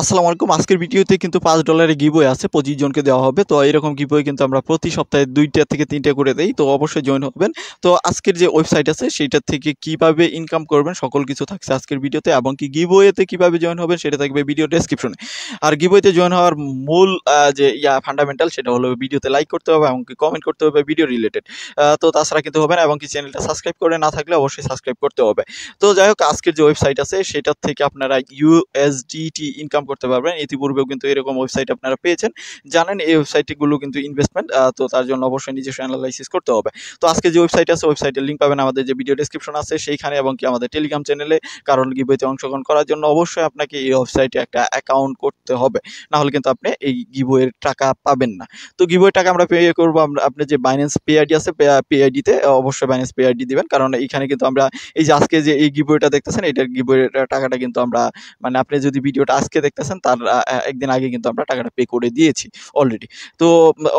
আসসালামু আলাইকুম আজকের ভিডিওতে কিন্তু পাঁচ ডলারের গিবই আছে পঁচিশ জনকে দেওয়া হবে তো এরকম গিবই কিন্তু আমরা প্রতি সপ্তাহে দুইটা থেকে তিনটা করে দেই তো অবশ্যই জয়েন হবেন তো আজকের যে ওয়েবসাইট আছে সেইটা থেকে কিভাবে ইনকাম করবেন সকল কিছু থাকছে আজকের ভিডিওতে এবং কি গিবইয়েতে কীভাবে জয়েন হবেন সেটা থাকবে ভিডিও ডেসক্রিপশনে আর গিবইতে জয়েন হওয়ার মূল যে ইয়া ফান্ডামেন্টাল সেটা হলো ভিডিওতে লাইক করতে হবে এবং কি কমেন্ট করতে হবে ভিডিও রিলেটেড তো তাছাড়া কিন্তু হবে না এবং কি চ্যানেলটা সাবস্ক্রাইব করে না থাকলে অবশ্যই সাবস্ক্রাইব করতে হবে তো যাই হোক আজকের যে ওয়েবসাইট আছে সেটার থেকে আপনারা ইউএসডিটি ইনকাম ইনকাম করতে পারবেন ইতিপূর্বেও কিন্তু এরকম ওয়েবসাইট আপনারা পেয়েছেন জানেন এই ওয়েবসাইটগুলো কিন্তু ইনভেস্টমেন্ট তো তার জন্য অবশ্যই নিজস্ব অ্যানালাইসিস করতে হবে তো আজকে যে ওয়েবসাইট আছে ওয়েবসাইটের লিঙ্ক পাবেন আমাদের যে ভিডিও ডিসক্রিপশন আছে সেইখানে এবং কি আমাদের টেলিগ্রাম চ্যানেলে কারণ গিবইতে অংশগ্রহণ করার জন্য অবশ্যই আপনাকে এই ওয়েবসাইটে একটা অ্যাকাউন্ট করতে হবে না হলে কিন্তু আপনি এই গিবইয়ের টাকা পাবেন না তো গিবইয়ের টাকা আমরা পে করবো আমরা আপনি যে বাইন্যান্স পে আইডি আছে পে আইডিতে অবশ্যই বাইন্যান্স পে আইডি দেবেন কারণ এইখানে কিন্তু আমরা এই যে আজকে যে এই গিবইটা দেখতেছেন এটার গিবইয়ের টাকাটা কিন্তু আমরা মানে আপনি যদি ভিডিওটা আজকে দেখতেছেন তার একদিন আগে কিন্তু আমরা টাকাটা পে করে দিয়েছি অলরেডি তো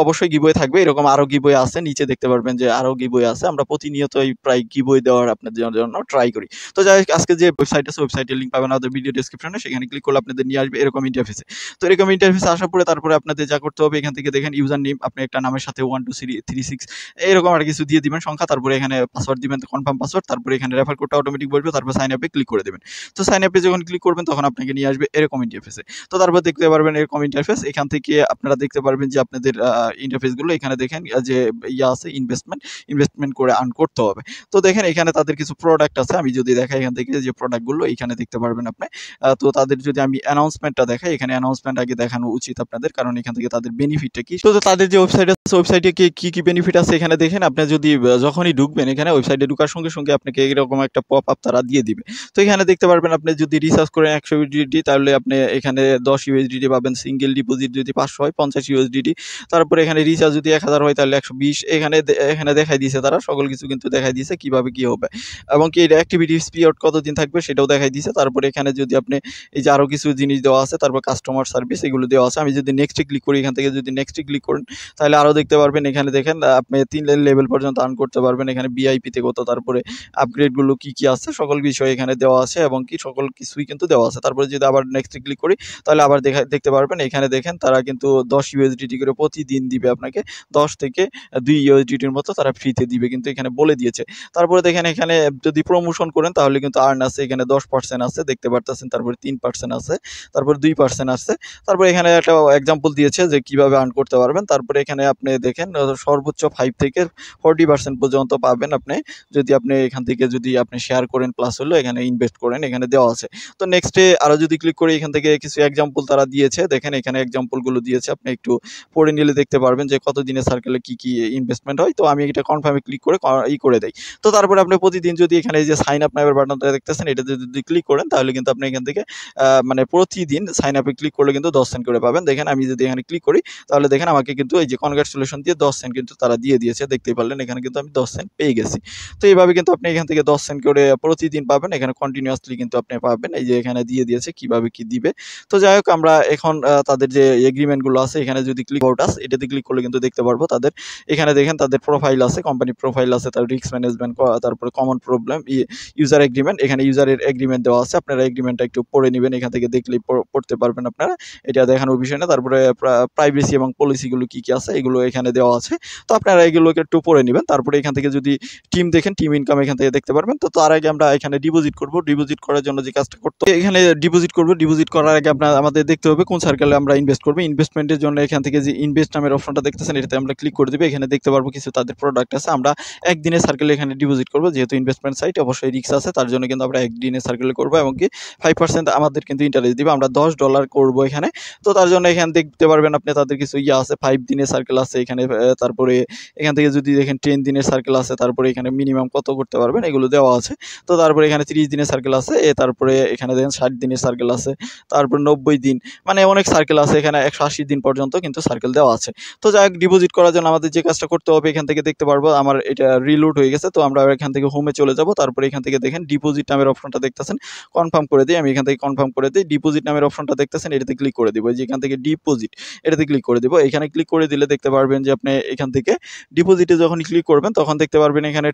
অবশ্যই গিবই থাকবে এরকম আরও গিবই আছে নিচে দেখতে পারবেন যে আরও গিবই আছে আমরা প্রতিনিয়ত এই প্রায় গিবই দেওয়ার আপনাদের জন্য ট্রাই করি তো যাই আজকে যে ওয়েবসাইট আছে ওয়েবসাইটের লিঙ্ক পাবেন আমাদের ভিডিও ডিসক্রিপশনে সেখানে ক্লিক করলে আপনাদের নিয়ে আসবে এরকম ইন্টারফেসে তো এরকম ইন্টারফেসে আসার পরে তারপরে আপনাদের যা করতে হবে এখান থেকে দেখেন ইউজার নেম আপনি একটা নামের সাথে ওয়ান টু থ্রি সিক্স এরকম আর কিছু দিয়ে দিবেন সংখ্যা তারপরে এখানে পাসওয়ার্ড দিবেন কনফার্ম পাসওয়ার্ড তারপরে এখানে রেফার কোডটা অটোমেটিক বলবে তারপর সাইন আপে ক্লিক করে দেবেন তো সাইন আপে যখন ক্লিক করবেন তখন আপনাকে নিয়ে আসবে এরকম ইন্টারফেস ইন্টারফেসে তো তারপর দেখতে পারবেন এরকম ইন্টারফেস এখান থেকে আপনারা দেখতে পারবেন যে আপনাদের ইন্টারফেসগুলো এখানে দেখেন যে ইয়া আছে ইনভেস্টমেন্ট ইনভেস্টমেন্ট করে আর্ন করতে হবে তো দেখেন এখানে তাদের কিছু প্রোডাক্ট আছে আমি যদি দেখাই এখান থেকে যে প্রোডাক্টগুলো এখানে দেখতে পারবেন আপনি তো তাদের যদি আমি অ্যানাউন্সমেন্টটা দেখাই এখানে অ্যানাউন্সমেন্ট আগে দেখানো উচিত আপনাদের কারণ এখান থেকে তাদের বেনিফিটটা কি তো তাদের যে ওয়েবসাইট আছে ওয়েবসাইটে কি কী কী বেনিফিট আছে এখানে দেখেন আপনি যদি যখনই ঢুকবেন এখানে ওয়েবসাইটে ঢুকার সঙ্গে সঙ্গে আপনাকে এরকম একটা পপ আপ তারা দিয়ে দিবে তো এখানে দেখতে পারবেন আপনি যদি রিসার্চ করেন একশো তাহলে আপনি এখানে দশ ইউএসডিটি পাবেন সিঙ্গেল ডিপোজিট যদি পাঁচশো হয় পঞ্চাশ ইউএসডিটি তারপরে এখানে রিচার্জ যদি এক হাজার হয় তাহলে একশো বিশ এখানে এখানে দেখাই দিয়েছে তারা সকল কিছু কিন্তু দেখাই দিয়েছে কীভাবে কী হবে এবং কি এটা অ্যাক্টিভিটি পিরিয়ড কতদিন থাকবে সেটাও দেখাই দিয়েছে তারপরে এখানে যদি আপনি এই যে আরও কিছু জিনিস দেওয়া আছে তারপর কাস্টমার সার্ভিস এগুলো দেওয়া আছে আমি যদি নেক্সটে ক্লিক করি এখান থেকে যদি নেক্সটে ক্লিক করেন তাহলে আরও দেখতে পারবেন এখানে দেখেন আপনি তিন লেভেল পর্যন্ত আর্ন করতে পারবেন এখানে বিআইপিতে কত তারপরে আপগ্রেডগুলো কী কী আছে সকল বিষয় এখানে দেওয়া আছে এবং কি সকল কিছুই কিন্তু দেওয়া আছে তারপরে যদি আবার নেক্সটে ক্লিক করি তাহলে আবার দেখতে পারবেন এখানে দেখেন তারা কিন্তু দশ ইউএসডিটি করে প্রতিদিন দিবে আপনাকে দশ থেকে দুই ইউএসডিটির মতো তারা ফ্রিতে দিবে কিন্তু এখানে বলে দিয়েছে তারপরে দেখেন এখানে যদি প্রমোশন করেন তাহলে কিন্তু আর্ন আছে এখানে দশ পার্সেন্ট আছে দেখতে পারতেছেন তারপরে তিন পার্সেন্ট আছে তারপরে দুই পার্সেন্ট আছে তারপরে এখানে একটা এক্সাম্পল দিয়েছে যে কিভাবে আর্ন করতে পারবেন তারপরে এখানে আপনি দেখেন সর্বোচ্চ ফাইভ থেকে ফর্টি পার্সেন্ট পর্যন্ত পাবেন আপনি যদি আপনি এখান থেকে যদি আপনি শেয়ার করেন প্লাস হলো এখানে ইনভেস্ট করেন এখানে দেওয়া আছে তো নেক্সট ডে আরও যদি ক্লিক করি এখান থেকে থেকে কিছু এক্সাম্পল তারা দিয়েছে দেখেন এখানে এক্সাম্পলগুলো দিয়েছে আপনি একটু পড়ে নিলে দেখতে পারবেন যে কত সার্কেলে কি কি ইনভেস্টমেন্ট হয় তো আমি এটা কনফার্মে ক্লিক করে ই করে দেই তো তারপরে আপনি প্রতিদিন যদি এখানে যে সাইন আপ নাইবার বাটনটা দেখতেছেন এটা যদি ক্লিক করেন তাহলে কিন্তু আপনি এখান থেকে মানে প্রতিদিন সাইন আপে ক্লিক করলে কিন্তু দশ সেন্ট করে পাবেন দেখেন আমি যদি এখানে ক্লিক করি তাহলে দেখেন আমাকে কিন্তু এই যে কনগ্রাচুলেশন দিয়ে দশ সেন্ট কিন্তু তারা দিয়ে দিয়েছে দেখতেই পারলেন এখানে কিন্তু আমি দশ সেন্ট পেয়ে গেছি তো এইভাবে কিন্তু আপনি এখান থেকে দশ সেন্ট করে প্রতিদিন পাবেন এখানে কন্টিনিউয়াসলি কিন্তু আপনি পাবেন এই যে এখানে দিয়ে দিয়েছে কিভাবে কি দিবে তো যাই হোক আমরা এখন তাদের যে এগ্রিমেন্টগুলো আছে এখানে যদি ক্লিক আউট আছে এটাতে ক্লিক করলে কিন্তু দেখতে পারবো তাদের এখানে দেখেন তাদের প্রোফাইল আছে কোম্পানি প্রোফাইল আছে তার রিস্ক ম্যানেজমেন্ট তারপরে কমন প্রবলেম ইউজার এগ্রিমেন্ট এখানে ইউজারের এগ্রিমেন্ট দেওয়া আছে আপনারা এগ্রিমেন্টটা একটু পড়ে নেবেন এখান থেকে দেখলে পড়তে পারবেন আপনারা এটা দেখানোর বিষয় না তারপরে প্রাইভেসি এবং পলিসিগুলো কী কী আছে এগুলো এখানে দেওয়া আছে তো আপনারা এগুলোকে একটু পড়ে নেবেন তারপরে এখান থেকে যদি টিম দেখেন টিম ইনকাম এখান থেকে দেখতে পারবেন তো তার আগে আমরা এখানে ডিপোজিট করব ডিপোজিট করার জন্য যে কাজটা করতে এখানে ডিপোজিট করব ডিপোজিট করার করার আগে আপনার আমাদের দেখতে হবে কোন সার্কেলে আমরা ইনভেস্ট করবো ইনভেস্টমেন্টের জন্য এখান থেকে যে ইনভেস্ট নামের অপশনটা দেখতেছেন এটাতে আমরা ক্লিক করে দেবো এখানে দেখতে পারবো কিছু তাদের প্রোডাক্ট আছে আমরা একদিনের সার্কেলে এখানে ডিপোজিট করবো যেহেতু ইনভেস্টমেন্ট সাইট অবশ্যই রিক্স আছে তার জন্য কিন্তু আমরা একদিনের সার্কেলে করবো এবং কি ফাইভ পার্সেন্ট আমাদের কিন্তু ইন্টারেস্ট দিবে আমরা দশ ডলার করবো এখানে তো তার জন্য এখানে দেখতে পারবেন আপনি তাদের কিছু ইয়ে আছে ফাইভ দিনের সার্কেল আছে এখানে তারপরে এখান থেকে যদি দেখেন টেন দিনের সার্কেল আছে তারপরে এখানে মিনিমাম কত করতে পারবেন এগুলো দেওয়া আছে তো তারপরে এখানে তিরিশ দিনের সার্কেল আছে এ তারপরে এখানে দেখেন ষাট দিনের সার্কেল আছে তারপর নব্বই দিন মানে অনেক সার্কেল আছে এখানে একশো আশি দিন পর্যন্ত কিন্তু সার্কেল দেওয়া আছে তো যাই হোক ডিপোজিট করার জন্য আমাদের যে কাজটা করতে হবে এখান থেকে দেখতে পারবো আমার এটা রিলোড হয়ে গেছে তো আমরা এখান থেকে হোমে চলে যাব তারপরে এখান থেকে দেখেন ডিপোজিট নামের অপশনটা দেখতেছেন কনফার্ম করে দিই আমি এখান থেকে কনফার্ম করে দিই ডিপোজিট নামের অপশনটা দেখতেছেন এটাতে ক্লিক করে দিব যেখান থেকে ডিপোজিট এটাতে ক্লিক করে দিব এখানে ক্লিক করে দিলে দেখতে পারবেন যে আপনি এখান থেকে ডিপোজিটে যখন ক্লিক করবেন তখন দেখতে পারবেন এখানে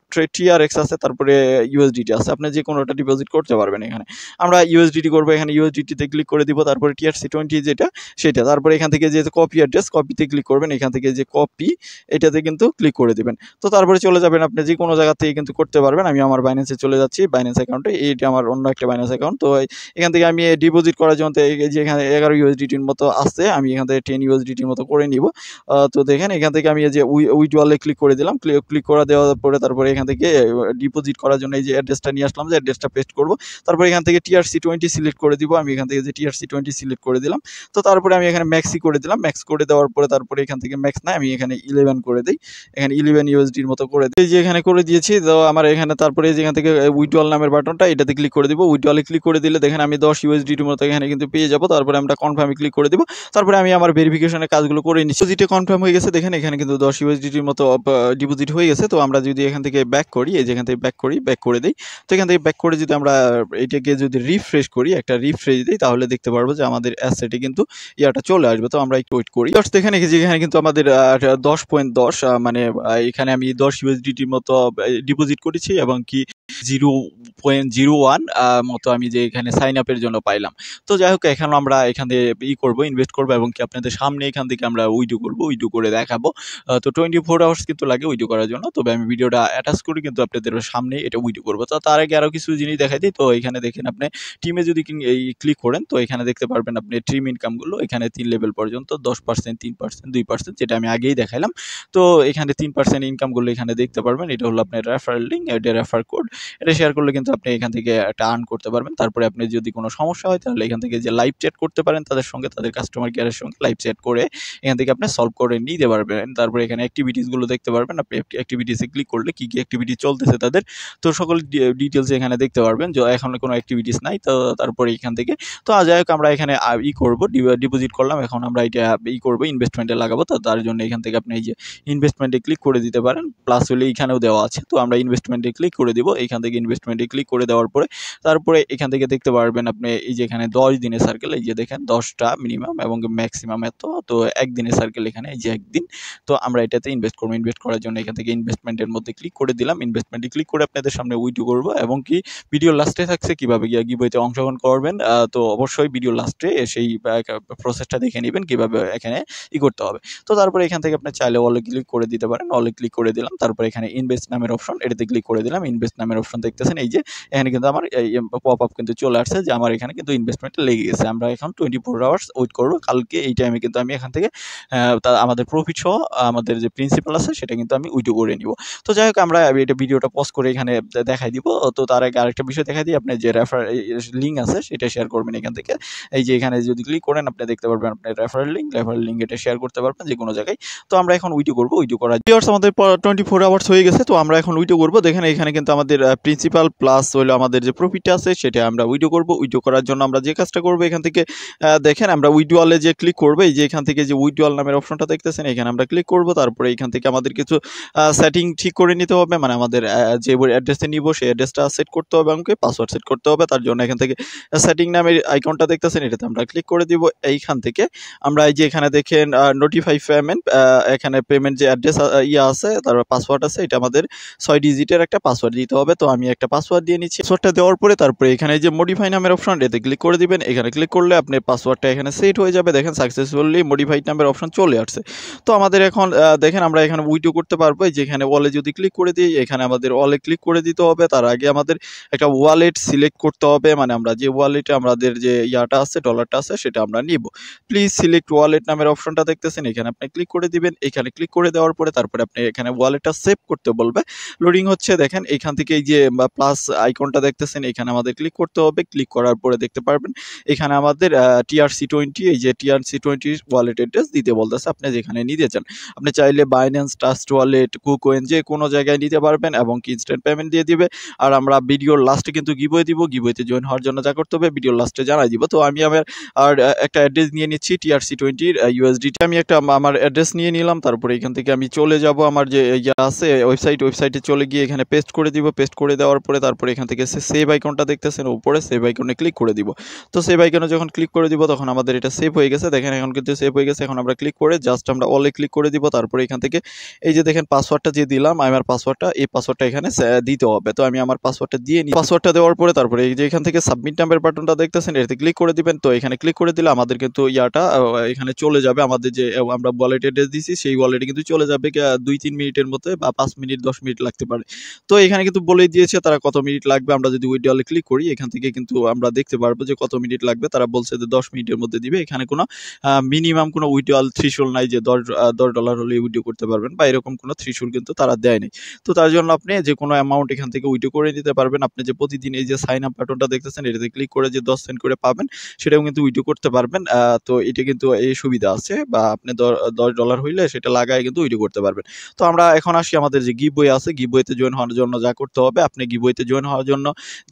এক্স আছে তারপরে ইউএসডিটি আছে আপনি যে কোনোটা ডিপোজিট করতে পারবেন এখানে আমরা ইউএসডিটি করবো এখানে ইউএসডিটিতে ক্লিক করে দিব তারপরে টিআরসি টোয়েন্টি যেটা সেটা তারপরে এখান থেকে যে কপি অ্যাড্রেস কপিতে ক্লিক করবেন এখান থেকে যে কপি এটাতে কিন্তু ক্লিক করে দেবেন তো তারপরে চলে যাবেন আপনি যে কোনো জায়গা থেকে কিন্তু করতে পারবেন আমি আমার বাইন্যান্সে চলে যাচ্ছি বাইন্যান্স অ্যাকাউন্টে এইটা আমার অন্য একটা বাইন্যান্স অ্যাকাউন্ট তো এখান থেকে আমি ডিপোজিট করার জন্য যে এখানে এগারো ইউএসডিটির মতো আসছে আমি এখান থেকে টেন ইউএসডিটির মতো করে নিব তো দেখেন এখান থেকে আমি যে উইডওয়ালে ক্লিক করে দিলাম ক্লিক ক্লিক করা দেওয়ার পরে তারপরে এখান থেকে ডিপোজিট করার জন্য এই যে অ্যাড্রেসটা নিয়ে আসলাম যে অ্যাড্রেসটা পেস্ট করব তারপরে এখান থেকে টিআরসি টোয়েন্টি সিলেক্ট করে দিব আমি এখান থেকে যে আর সি টোয়েন্টি সিলেক্ট করে দিলাম তো তারপরে আমি এখানে ম্যাক্সি করে দিলাম ম্যাক্স করে দেওয়ার পরে তারপরে এখান থেকে ম্যাক্স না আমি এখানে ইলেভেন করে দিই এখানে ইলেভেন ইউএসডির মতো করে দিই যে এখানে করে দিয়েছি তো আমার এখানে তারপরে এখান থেকে উইডওয়াল নামের বাটনটা এটাতে ক্লিক করে দিব উইডওয়ালে ক্লিক করে দিলে দেখেন আমি দশ ইউএসডির মতো এখানে কিন্তু পেয়ে যাবো তারপরে আমরা কনফার্মে ক্লিক করে দিব তারপরে আমি আমার ভেরিফিকেশনের কাজগুলো করে নিচ্ছি যেটা কনফার্ম হয়ে গেছে দেখেন এখানে কিন্তু দশ ইউএসডির মতো ডিপোজিট হয়ে গেছে তো আমরা যদি এখান থেকে ব্যাক করি এই যেখান থেকে ব্যাক করি ব্যাক করে দিই তো এখান থেকে ব্যাক করে যদি আমরা এটাকে যদি রিফ্রেশ করি একটা রিফ্রেশ দিই তাহলে দেখতে পারবো যে আমাদের অ্যাসেটে কিন্তু ইয়াটা চলে আসবে তো আমরা একটু ওয়েট করি জাস্ট দেখে নেছি এখানে কিন্তু আমাদের দশ পয়েন্ট দশ মানে এখানে আমি দশ ইউএসডিটির মতো ডিপোজিট করেছি এবং কি জিরো পয়েন্ট জিরো ওয়ান মতো আমি যে এখানে সাইন আপের জন্য পাইলাম তো যাই হোক এখানে আমরা এখান থেকে ই করবো ইনভেস্ট করবো এবং কি আপনাদের সামনে এখান থেকে আমরা উইডো করবো উইডো করে দেখাবো তো টোয়েন্টি ফোর আওয়ার্স কিন্তু লাগে উইডো করার জন্য তবে আমি ভিডিওটা অ্যাটাচ করি কিন্তু আপনাদের সামনে এটা উইডো করবো তো তার আগে আরও কিছু জিনিস দেখাই দিই তো এখানে দেখেন আপনি টিমে যদি এই ক্লিক করেন তো এখানে দেখতে পারবেন আপনি ট্রিম ইনকামগুলো এখানে তিন লেভেল পর্যন্ত দশ পার্সেন্ট তিন পার্সেন্ট দুই পার্সেন্ট যেটা আমি আগেই দেখাইলাম তো এখানে তিন পার্সেন্ট ইনকামগুলো এখানে দেখতে পারবেন এটা হলো আপনার রেফারেল লিঙ্ক এটা রেফার কোড এটা শেয়ার করলে কিন্তু আপনি এখান থেকে একটা আর্ন করতে পারবেন তারপরে আপনি যদি কোনো সমস্যা হয় তাহলে এখান থেকে যে লাইভ চ্যাট করতে পারেন তাদের সঙ্গে তাদের কাস্টমার কেয়ারের সঙ্গে লাইভ চ্যাট করে এখান থেকে আপনি সলভ করে নিতে পারবেন তারপরে এখানে অ্যাক্টিভিটিসগুলো দেখতে পারবেন আপনি অ্যাক্টিভিটিসে ক্লিক করলে কী কী অ্যাক্টিভিটি চলতেছে তাদের তো সকল ডিটেলস এখানে দেখতে পারবেন যে এখন কোনো অ্যাক্টিভিটিস নাই তো তারপরে এখান থেকে তো যাই হোক আমরা এখানে ই করবো ডিপোজিট করলাম এখন আমরা এটা ই করবো ইনভেস্টমেন্টে লাগাবো তো তার জন্য এখান থেকে আপনি এই যে ইনভেস্টমেন্টে ক্লিক করে দিতে পারেন প্লাস হলে এখানেও দেওয়া আছে তো আমরা ইনভেস্টমেন্টে ক্লিক করে দিব এখান থেকে ইনভেস্টমেন্টে ক্লিক করে দেওয়ার পরে তারপরে এখান থেকে দেখতে পারবেন আপনি এই যে এখানে দশ দিনের সার্কেল এই যে দেখেন দশটা মিনিমাম এবং ম্যাক্সিমাম এত তো একদিনের সার্কেল এখানে এই যে একদিন তো আমরা এটাতে ইনভেস্ট করবো ইনভেস্ট করার জন্য এখান থেকে ইনভেস্টমেন্টের মধ্যে ক্লিক করে দিলাম ইনভেস্টমেন্টে ক্লিক করে আপনাদের সামনে উইডিও করবো এবং কি ভিডিও লাস্টে থাকছে কীভাবে গিয়ে গিবইতে অংশগ্রহণ করবেন তো অবশ্যই ভিডিও লাস্টে সেই প্রসেসটা দেখে নেবেন কীভাবে এখানে ই করতে হবে তো তারপরে এখান থেকে আপনি চাইলে অলে ক্লিক করে দিতে পারেন অলে ক্লিক করে দিলাম তারপরে এখানে ইনভেস্ট নামের অপশন এটাতে ক্লিক করে দিলাম ইনভেস্ট নামের অপশন দেখতেছেন এই যে এখানে কিন্তু আমার পপ আপ কিন্তু চলে আসছে যে আমার এখানে কিন্তু ইনভেস্টমেন্ট লেগে গেছে আমরা এখন টোয়েন্টি ফোর আওয়ার্স ওয়েট করবো কালকে এই টাইমে কিন্তু আমি এখান থেকে আমাদের প্রফিট সহ আমাদের যে প্রিন্সিপাল আছে সেটা কিন্তু আমি উইডো করে নিব তো যাই হোক আমরা এটা ভিডিওটা পজ করে এখানে দেখাই দিব তো তার আগে আরেকটা বিষয় দেখাই দিই আপনার যে রেফার লিঙ্ক আছে সেটা শেয়ার করবেন এখান থেকে এই যে এখানে যদি ক্লিক করেন আপনি দেখতে পারবেন আপনার রেফারেল লিঙ্ক রেফারেল লিঙ্ক এটা শেয়ার করতে পারবেন যে কোনো জায়গায় তো আমরা এখন উইটো করবো উইডো করার ভিওর্স আমাদের টোয়েন্টি ফোর আওয়ার্স হয়ে গেছে তো আমরা এখন উইটো করবো দেখেন এখানে কিন্তু আমাদের প্রিন্সিপাল প্লাস হলো আমাদের যে প্রফিটটা আছে সেটা আমরা উইডো করব উইডো করার জন্য আমরা যে কাজটা করব এখান থেকে দেখেন আমরা উইডুয়ালে যে ক্লিক করবে যে এখান থেকে যে উইডুয়াল নামের অপশনটা দেখতেছেন এখানে আমরা ক্লিক করব তারপরে এখান থেকে আমাদের কিছু সেটিং ঠিক করে নিতে হবে মানে আমাদের যে অ্যাড্রেসে নিব সেই অ্যাড্রেসটা সেট করতে হবে আমাকে পাসওয়ার্ড সেট করতে হবে তার জন্য এখান থেকে সেটিং নামের আইকনটা দেখতেছেন এটাতে আমরা ক্লিক করে দিব এইখান থেকে আমরা এই যে এখানে দেখেন নোটিফাই পেমেন্ট এখানে পেমেন্ট যে অ্যাড্রেস ইয়ে আছে তারপর পাসওয়ার্ড আছে এটা আমাদের ছয় ডিজিটের একটা পাসওয়ার্ড দিতে হবে তো আমি একটা পাসওয়ার্ড দিয়ে নিচ্ছি পাসওয়ার্ডটা দেওয়ার পরে তারপরে এখানে যে মডিফাই নামের অপশন এতে ক্লিক করে দিবেন এখানে ক্লিক করলে আপনার পাসওয়ার্ডটা এখানে সেট হয়ে যাবে দেখেন সাকসেসফুলি মডিফাইড নামের অপশন চলে আসছে তো আমাদের এখন দেখেন আমরা এখানে উইডিও করতে পারবো যেখানে ওয়ালে যদি ক্লিক করে দিই এখানে আমাদের ওয়ালে ক্লিক করে দিতে হবে তার আগে আমাদের একটা ওয়ালেট সিলেক্ট করতে হবে মানে আমরা যে ওয়ালেটে আমাদের যে ইয়াটা আছে ডলারটা আছে সেটা আমরা নিব প্লিজ সিলেক্ট ওয়ালেট নামের অপশনটা দেখতেছেন এখানে আপনি ক্লিক করে দিবেন এখানে ক্লিক করে দেওয়ার পরে তারপরে আপনি এখানে ওয়ালেটটা সেভ করতে বলবে লোডিং হচ্ছে দেখেন এখান থেকে এই যে প্লাস আইকনটা দেখতেছেন এখানে আমাদের ক্লিক করতে হবে ক্লিক করার পরে দেখতে পারবেন এখানে আমাদের টিআরসি টোয়েন্টি এই যে টিআরসি টোয়েন্টি ওয়ালেট অ্যাড্রেস দিতে বলতেছে আপনি যেখানে নিতে চান আপনি চাইলে বাইন্যান্স ট্রাস্ট ওয়ালেট কুকোয়েন যে কোনো জায়গায় নিতে পারবেন এবং কি ইনস্ট্যান্ট পেমেন্ট দিয়ে দিবে আর আমরা ভিডিওর লাস্টে কিন্তু গিবয়ে দিব গিবয়েতে জয়েন হওয়ার জন্য যা করতে হবে ভিডিওর লাস্টে জানাই দিব তো আমি আমার আর একটা অ্যাড্রেস নিয়ে নিচ্ছি টিআরসি টোয়েন্টির ইউএসডিটা আমি একটা আমার অ্যাড্রেস নিয়ে নিলাম তারপরে এখান থেকে আমি চলে যাব আমার যে ইয়ে আছে ওয়েবসাইট ওয়েবসাইটে চলে গিয়ে এখানে পেস্ট করে দিব পেস্ট পেস্ট করে দেওয়ার পরে তারপরে এখান থেকে এসে সেভ আইকনটা দেখতেছেন উপরে সেভ আইকনে ক্লিক করে দিব তো সেভ আইকনে যখন ক্লিক করে দিব তখন আমাদের এটা সেভ হয়ে গেছে দেখেন এখন কিন্তু সেভ হয়ে গেছে এখন আমরা ক্লিক করে জাস্ট আমরা অলে ক্লিক করে দিব তারপরে এখান থেকে এই যে দেখেন পাসওয়ার্ডটা যে দিলাম আমার পাসওয়ার্ডটা এই পাসওয়ার্ডটা এখানে দিতে হবে তো আমি আমার পাসওয়ার্ডটা দিয়ে নিই পাসওয়ার্ডটা দেওয়ার পরে তারপরে এই যে এখান থেকে সাবমিট নাম্বার বাটনটা দেখতেছেন এটাতে ক্লিক করে দিবেন তো এখানে ক্লিক করে দিলে আমাদের কিন্তু ইয়াটা এখানে চলে যাবে আমাদের যে আমরা ওয়ালেট অ্যাড্রেস দিছি সেই ওয়ালেটে কিন্তু চলে যাবে দুই তিন মিনিটের মধ্যে বা পাঁচ মিনিট দশ মিনিট লাগতে পারে তো এখানে কিন্তু বলে বলে দিয়েছে তারা কত মিনিট লাগবে আমরা যদি উইডলে ক্লিক করি এখান থেকে কিন্তু আমরা দেখতে পারবো যে কত মিনিট লাগবে তারা বলছে যে দশ মিনিটের মধ্যে দিবে এখানে কোনো মিনিমাম কোনো উইডল থ্রিশোল নাই যে দশ দশ ডলার হলে উইডিও করতে পারবেন বা এরকম কোনো থ্রিশোল কিন্তু তারা দেয়নি তো তার জন্য আপনি যে কোনো অ্যামাউন্ট এখান থেকে উইডিও করে নিতে পারবেন আপনি যে প্রতিদিন এই যে সাইন আপ বাটনটা দেখতেছেন এটাতে ক্লিক করে যে দশ সেন্ট করে পাবেন সেটাও কিন্তু উইডিও করতে পারবেন তো এটা কিন্তু এই সুবিধা আছে বা আপনি দশ ডলার হইলে সেটা লাগায় কিন্তু উইডিও করতে পারবেন তো আমরা এখন আসি আমাদের যে বই আছে বইতে জয়েন হওয়ার জন্য যা করতে হবে হবে আপনি গিবোয়েতে জয়েন হওয়ার জন্য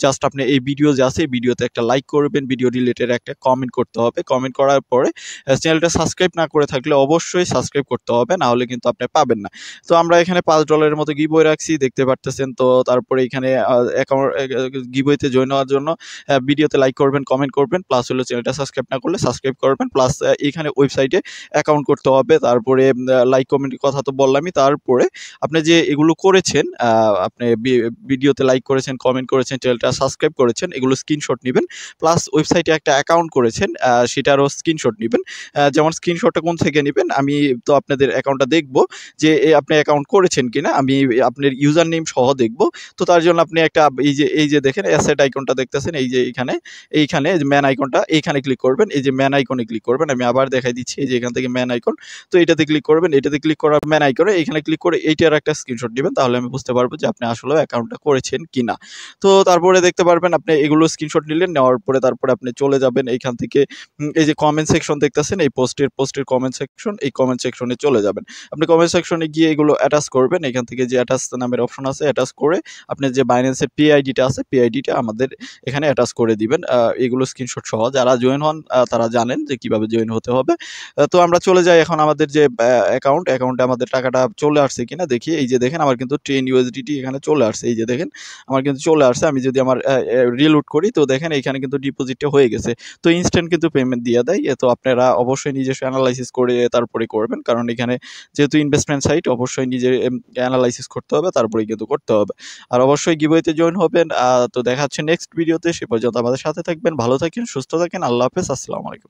জাস্ট আপনি এই ভিডিও যে আছে এই ভিডিওতে একটা লাইক করবেন ভিডিও রিলেটেড একটা কমেন্ট করতে হবে কমেন্ট করার পরে চ্যানেলটা সাবস্ক্রাইব না করে থাকলে অবশ্যই সাবস্ক্রাইব করতে হবে না হলে কিন্তু আপনি পাবেন না তো আমরা এখানে পাঁচ ডলারের মতো গিবই রাখছি দেখতে পারতেছেন তো তারপরে এখানে অ্যাকাউন্ট গিবইতে জয়েন হওয়ার জন্য ভিডিওতে লাইক করবেন কমেন্ট করবেন প্লাস হলো চ্যানেলটা সাবস্ক্রাইব না করলে সাবস্ক্রাইব করবেন প্লাস এখানে ওয়েবসাইটে অ্যাকাউন্ট করতে হবে তারপরে লাইক কমেন্ট কথা তো বললামই তারপরে আপনি যে এগুলো করেছেন আপনি ভিডিওতে লাইক করেছেন কমেন্ট করেছেন চ্যানেলটা সাবস্ক্রাইব করেছেন এগুলো স্ক্রিনশট নেবেন প্লাস ওয়েবসাইটে একটা অ্যাকাউন্ট করেছেন সেটারও স্ক্রিনশট নেবেন যেমন স্ক্রিনশটটা কোন থেকে নেবেন আমি তো আপনাদের অ্যাকাউন্টটা দেখব যে আপনি অ্যাকাউন্ট করেছেন কিনা আমি আপনার ইউজার নেম সহ দেখব তো তার জন্য আপনি একটা এই যে এই যে দেখেন অ্যাসেট আইকনটা দেখতেছেন এই যে এইখানে এইখানে ম্যান আইকনটা এইখানে ক্লিক করবেন এই যে ম্যান আইকনে ক্লিক করবেন আমি আবার দেখাই দিচ্ছি এই যে এখান থেকে ম্যান আইকন তো এটাতে ক্লিক করবেন এটাতে ক্লিক করার ম্যান আইকনে এখানে ক্লিক করে এইটার একটা স্ক্রিনশট নেবেন তাহলে আমি বুঝতে পারবো যে আপনি আসলে অ্যাকাউন্টটা করেছেন কিনা তো তারপরে দেখতে পারবেন আপনি এগুলো স্ক্রিনশট নিলেন নেওয়ার পরে তারপরে আপনি চলে যাবেন এইখান থেকে এই যে কমেন্ট সেকশন দেখতেছেন এই পোস্টের পোস্টের কমেন্ট সেকশন এই কমেন্ট সেকশনে চলে যাবেন আপনি কমেন্ট সেকশনে গিয়ে এগুলো অ্যাটাচ করবেন এখান থেকে যে অ্যাটাচ নামের অপশন আছে অ্যাটাচ করে আপনি যে বাইন্যান্সের পিআইডিটা আছে পিআইডিটা আমাদের এখানে অ্যাটাচ করে দিবেন এগুলো স্ক্রিনশট সহ যারা জয়েন হন তারা জানেন যে কিভাবে জয়েন হতে হবে তো আমরা চলে যাই এখন আমাদের যে অ্যাকাউন্ট অ্যাকাউন্টে আমাদের টাকাটা চলে আসছে কিনা দেখি এই যে দেখেন আমার কিন্তু টেন ইউএসডিটি এখানে চলে আসছে এই যে দেখেন আমার কিন্তু চলে আসছে আমি যদি আমার রিলোড করি তো দেখেন এখানে কিন্তু ডিপোজিটটা হয়ে গেছে তো ইনস্ট্যান্ট কিন্তু পেমেন্ট দিয়ে দেয় তো আপনারা অবশ্যই নিজস্ব অ্যানালাইসিস করে তারপরে করবেন কারণ এখানে যেহেতু ইনভেস্টমেন্ট সাইট অবশ্যই নিজের অ্যানালাইসিস করতে হবে তারপরে কিন্তু করতে হবে আর অবশ্যই গিবইতে জয়েন হবেন তো দেখা হচ্ছে নেক্সট ভিডিওতে সে পর্যন্ত আমাদের সাথে থাকবেন ভালো থাকেন সুস্থ থাকেন আল্লাহ হাফেজ আসসালামু আলাইকুম